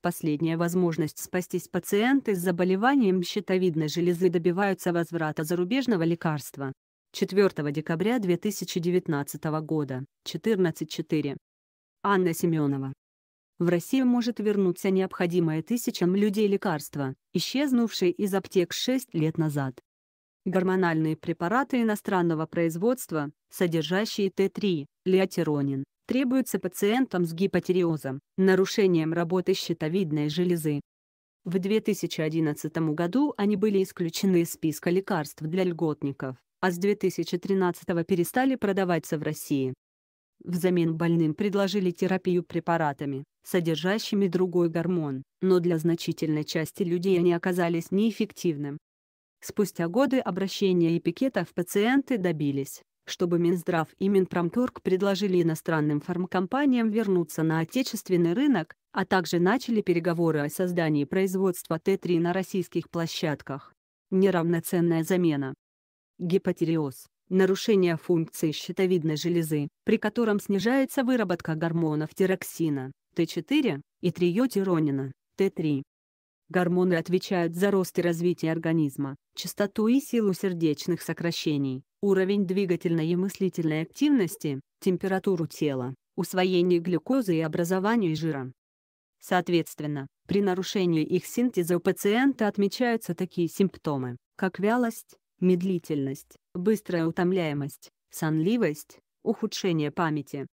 Последняя возможность спастись пациенты с заболеванием щитовидной железы добиваются возврата зарубежного лекарства. 4 декабря 2019 года, 14.4. Анна Семенова. В России может вернуться необходимое тысячам людей лекарство, исчезнувшее из аптек 6 лет назад гормональные препараты иностранного производства, содержащие Т3, лиотиронин, требуются пациентам с гипотериозом, нарушением работы щитовидной железы. В 2011 году они были исключены из списка лекарств для льготников, а с 2013 перестали продаваться в России. Взамен больным предложили терапию препаратами, содержащими другой гормон, но для значительной части людей они оказались неэффективным. Спустя годы обращения и пикетов пациенты добились, чтобы Минздрав и Минпромторг предложили иностранным фармкомпаниям вернуться на отечественный рынок, а также начали переговоры о создании производства Т3 на российских площадках. Неравноценная замена. Гипотериоз – нарушение функции щитовидной железы, при котором снижается выработка гормонов тироксина, Т4, и триотиронина, Т3. Гормоны отвечают за рост и развитие организма, частоту и силу сердечных сокращений, уровень двигательной и мыслительной активности, температуру тела, усвоение глюкозы и образование жира. Соответственно, при нарушении их синтеза у пациента отмечаются такие симптомы, как вялость, медлительность, быстрая утомляемость, сонливость, ухудшение памяти,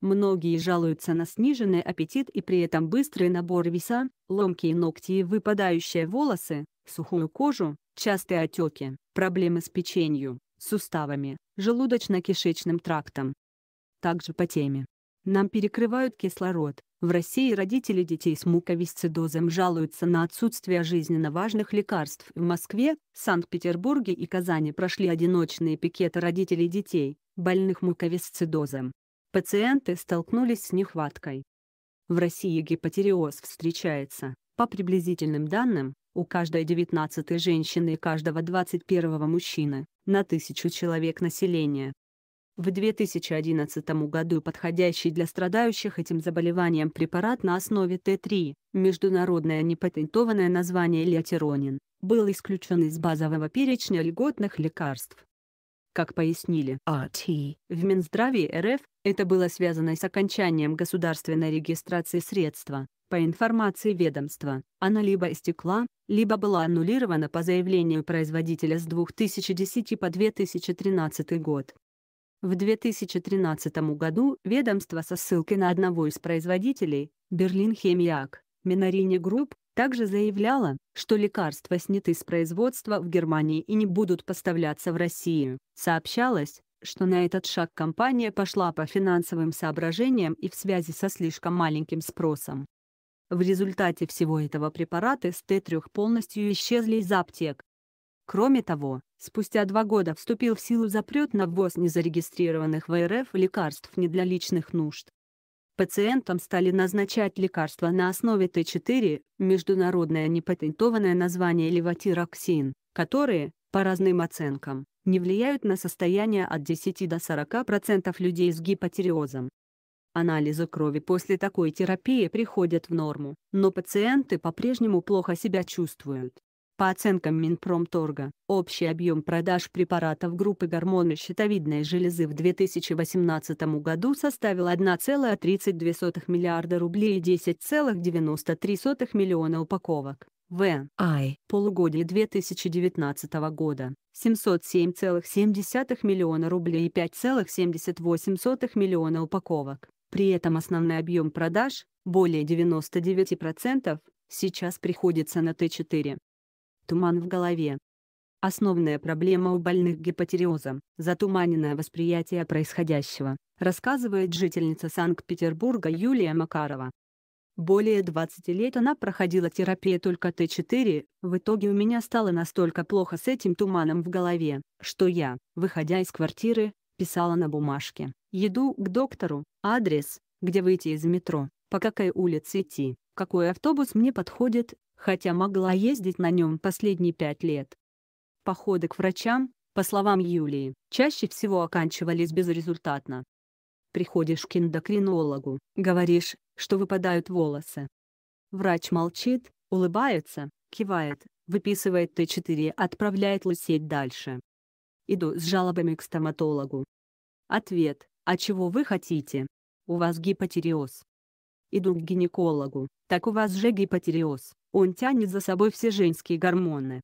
Многие жалуются на сниженный аппетит и при этом быстрый набор веса, ломкие ногти и выпадающие волосы, сухую кожу, частые отеки, проблемы с печенью, суставами, желудочно-кишечным трактом. Также по теме. Нам перекрывают кислород. В России родители детей с муковисцидозом жалуются на отсутствие жизненно важных лекарств. В Москве, Санкт-Петербурге и Казани прошли одиночные пикеты родителей детей, больных муковисцидозом. Пациенты столкнулись с нехваткой. В России гипотереоз встречается. По приблизительным данным, у каждой 19 женщины и каждого 21 мужчины на тысячу человек населения. В 2011 году подходящий для страдающих этим заболеванием препарат на основе Т3, международное непатентованное название лиотиронин, был исключен из базового перечня льготных лекарств. Как пояснили АТ в Минздраве РФ, это было связано с окончанием государственной регистрации средства. По информации ведомства, она либо истекла, либо была аннулирована по заявлению производителя с 2010 по 2013 год. В 2013 году ведомство со ссылкой на одного из производителей, Берлин Хемиак, Минорини Групп, также заявляло, что лекарства сняты с производства в Германии и не будут поставляться в Россию. Сообщалось, что на этот шаг компания пошла по финансовым соображениям и в связи со слишком маленьким спросом. В результате всего этого препараты с Т3 полностью исчезли из аптек. Кроме того, спустя два года вступил в силу запрет на ввоз незарегистрированных в РФ лекарств не для личных нужд. Пациентам стали назначать лекарства на основе Т4, международное непатентованное название левотироксин, которые, по разным оценкам, не влияют на состояние от 10 до 40% людей с гипотиреозом. Анализы крови после такой терапии приходят в норму, но пациенты по-прежнему плохо себя чувствуют. По оценкам Минпромторга, общий объем продаж препаратов группы гормона щитовидной железы в 2018 году составил 1,32 миллиарда рублей и 10,93 миллиона упаковок. В. Ай. Полугодие 2019 года. 707,7 миллиона рублей и 5,78 миллиона упаковок. При этом основной объем продаж, более 99%, сейчас приходится на Т4. Туман в голове. Основная проблема у больных гипотереозом – затуманенное восприятие происходящего, рассказывает жительница Санкт-Петербурга Юлия Макарова. Более 20 лет она проходила терапию только Т4, в итоге у меня стало настолько плохо с этим туманом в голове, что я, выходя из квартиры, писала на бумажке. Еду к доктору, адрес, где выйти из метро, по какой улице идти, какой автобус мне подходит, хотя могла ездить на нем последние пять лет. Походы к врачам, по словам Юлии, чаще всего оканчивались безрезультатно. Приходишь к эндокринологу, говоришь, что выпадают волосы. Врач молчит, улыбается, кивает, выписывает Т4, отправляет лысеть дальше. Иду с жалобами к стоматологу. Ответ «А чего вы хотите? У вас гипотиреоз». Иду к гинекологу, так у вас же гипотиреоз, он тянет за собой все женские гормоны.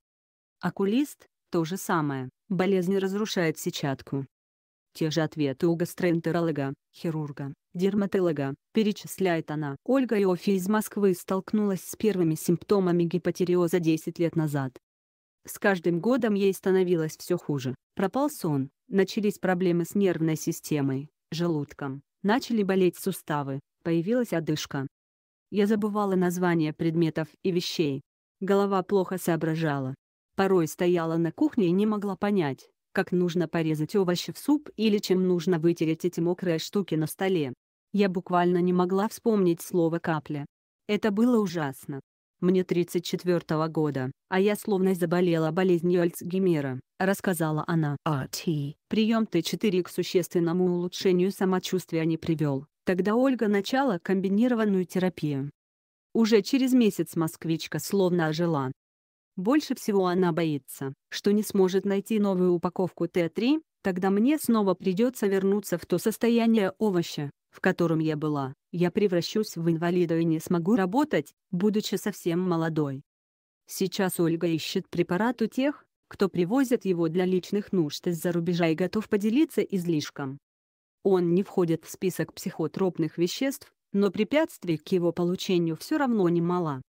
Окулист – то же самое, болезнь разрушает сетчатку, те же ответы у гастроэнтеролога, хирурга, дерматолога, перечисляет она. Ольга Иофи из Москвы столкнулась с первыми симптомами гипотереоза 10 лет назад. С каждым годом ей становилось все хуже. Пропал сон, начались проблемы с нервной системой, желудком, начали болеть суставы, появилась одышка. Я забывала названия предметов и вещей. Голова плохо соображала. Порой стояла на кухне и не могла понять, как нужно порезать овощи в суп или чем нужно вытереть эти мокрые штуки на столе. Я буквально не могла вспомнить слово «капля». Это было ужасно. Мне 34 -го года, а я словно заболела болезнью Альцгеймера, рассказала она. АТ. Прием Т4 к существенному улучшению самочувствия не привел. Тогда Ольга начала комбинированную терапию. Уже через месяц москвичка словно ожила. Больше всего она боится, что не сможет найти новую упаковку Т3, тогда мне снова придется вернуться в то состояние овоща, в котором я была. Я превращусь в инвалида и не смогу работать, будучи совсем молодой. Сейчас Ольга ищет препарат у тех, кто привозит его для личных нужд из-за рубежа и готов поделиться излишком. Он не входит в список психотропных веществ, но препятствий к его получению все равно немало.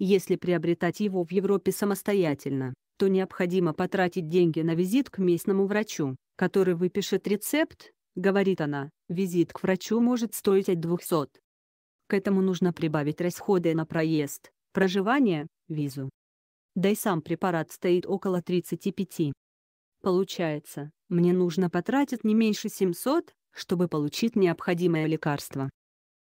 Если приобретать его в Европе самостоятельно, то необходимо потратить деньги на визит к местному врачу, который выпишет рецепт, говорит она, визит к врачу может стоить от 200. К этому нужно прибавить расходы на проезд, проживание, визу. Да и сам препарат стоит около 35. Получается, мне нужно потратить не меньше 700, чтобы получить необходимое лекарство.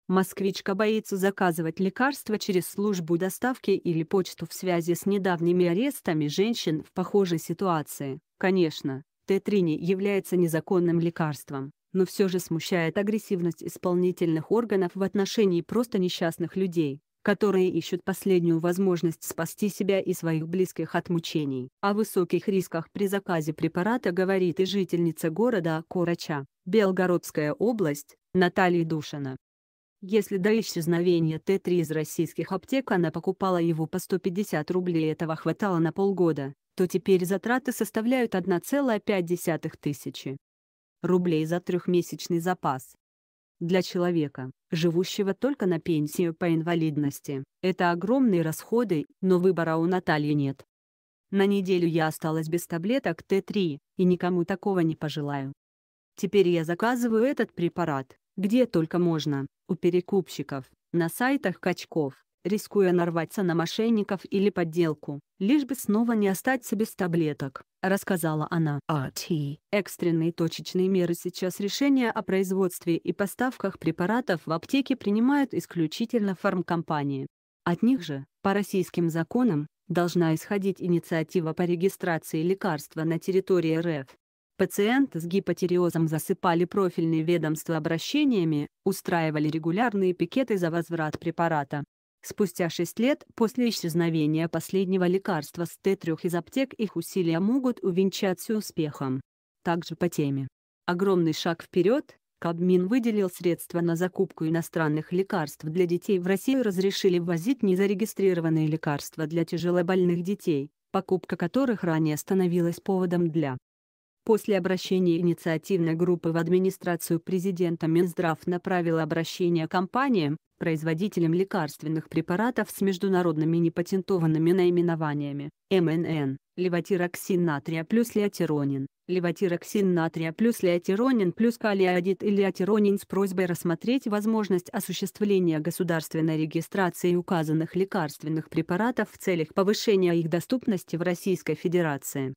Москвичка боится заказывать лекарства через службу доставки или почту в связи с недавними арестами женщин в похожей ситуации. Конечно, тетрини является незаконным лекарством, но все же смущает агрессивность исполнительных органов в отношении просто несчастных людей которые ищут последнюю возможность спасти себя и своих близких от мучений. О высоких рисках при заказе препарата говорит и жительница города Корача, Белгородская область, Наталья Душина. Если до исчезновения Т3 из российских аптек она покупала его по 150 рублей, и этого хватало на полгода, то теперь затраты составляют 1,5 тысячи рублей за трехмесячный запас. Для человека, живущего только на пенсию по инвалидности, это огромные расходы, но выбора у Натальи нет. На неделю я осталась без таблеток Т3, и никому такого не пожелаю. Теперь я заказываю этот препарат, где только можно, у перекупщиков, на сайтах качков, рискуя нарваться на мошенников или подделку, лишь бы снова не остаться без таблеток, рассказала она. АТ. Экстренные точечные меры сейчас решения о производстве и поставках препаратов в аптеке принимают исключительно фармкомпании. От них же, по российским законам, должна исходить инициатива по регистрации лекарства на территории РФ. Пациенты с гипотериозом засыпали профильные ведомства обращениями, устраивали регулярные пикеты за возврат препарата. Спустя 6 лет после исчезновения последнего лекарства с Т3 из аптек их усилия могут увенчаться успехом. Также по теме. Огромный шаг вперед, Кабмин выделил средства на закупку иностранных лекарств для детей в Россию разрешили ввозить незарегистрированные лекарства для тяжелобольных детей, покупка которых ранее становилась поводом для После обращения инициативной группы в администрацию президента Минздрав направила обращение компаниям, производителям лекарственных препаратов с международными непатентованными наименованиями МНН, левотироксин натрия плюс леотиронин, левотироксин натрия плюс леотиронин плюс калиодид и леотиронин с просьбой рассмотреть возможность осуществления государственной регистрации указанных лекарственных препаратов в целях повышения их доступности в Российской Федерации.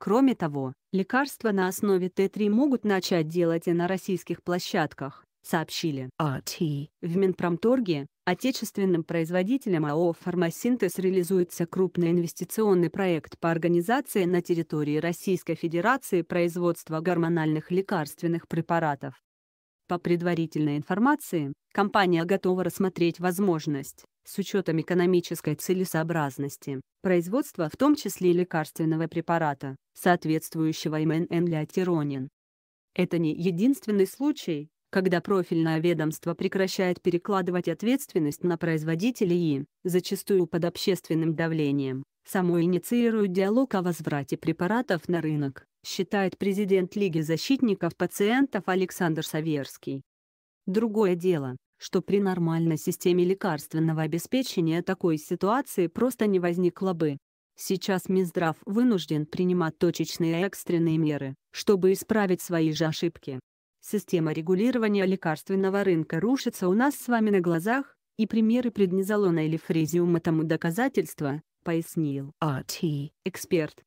Кроме того, лекарства на основе Т3 могут начать делать и на российских площадках, сообщили RT. А, В Минпромторге, отечественным производителем АО «Фармасинтез» реализуется крупный инвестиционный проект по организации на территории Российской Федерации производства гормональных лекарственных препаратов. По предварительной информации, компания готова рассмотреть возможность с учетом экономической целесообразности производства, в том числе лекарственного препарата, соответствующего МНМ леотиронин. Это не единственный случай, когда профильное ведомство прекращает перекладывать ответственность на производителей и, зачастую под общественным давлением, само инициирует диалог о возврате препаратов на рынок, считает президент Лиги защитников пациентов Александр Саверский. Другое дело, что при нормальной системе лекарственного обеспечения такой ситуации просто не возникло бы. Сейчас Минздрав вынужден принимать точечные и экстренные меры, чтобы исправить свои же ошибки. Система регулирования лекарственного рынка рушится у нас с вами на глазах, и примеры преднизолона или фрезиума тому доказательства, пояснил АТ, эксперт.